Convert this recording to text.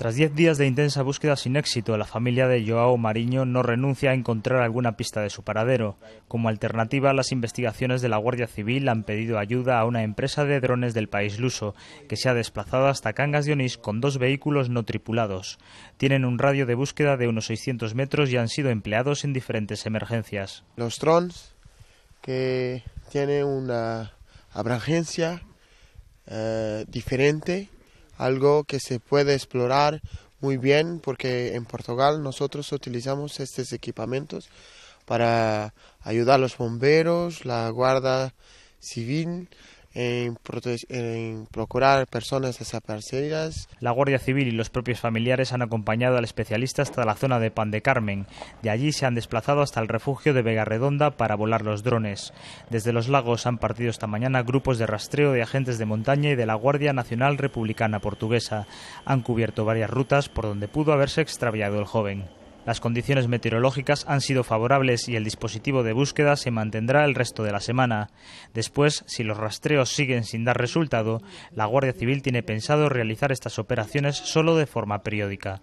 Tras 10 días de intensa búsqueda sin éxito, la familia de Joao Mariño no renuncia a encontrar alguna pista de su paradero. Como alternativa, las investigaciones de la Guardia Civil han pedido ayuda a una empresa de drones del país luso, que se ha desplazado hasta Cangas de Onís con dos vehículos no tripulados. Tienen un radio de búsqueda de unos 600 metros y han sido empleados en diferentes emergencias. Los drones, que tienen una abrangencia eh, diferente, algo que se puede explorar muy bien porque en Portugal nosotros utilizamos estos equipamientos para ayudar a los bomberos, la guarda civil, en, procurar personas desaparecidas. La Guardia Civil y los propios familiares han acompañado al especialista hasta la zona de Pan de Carmen. De allí se han desplazado hasta el refugio de Vega Redonda para volar los drones. Desde los lagos han partido esta mañana grupos de rastreo de agentes de montaña y de la Guardia Nacional Republicana Portuguesa. Han cubierto varias rutas por donde pudo haberse extraviado el joven. Las condiciones meteorológicas han sido favorables y el dispositivo de búsqueda se mantendrá el resto de la semana. Después, si los rastreos siguen sin dar resultado, la Guardia Civil tiene pensado realizar estas operaciones solo de forma periódica.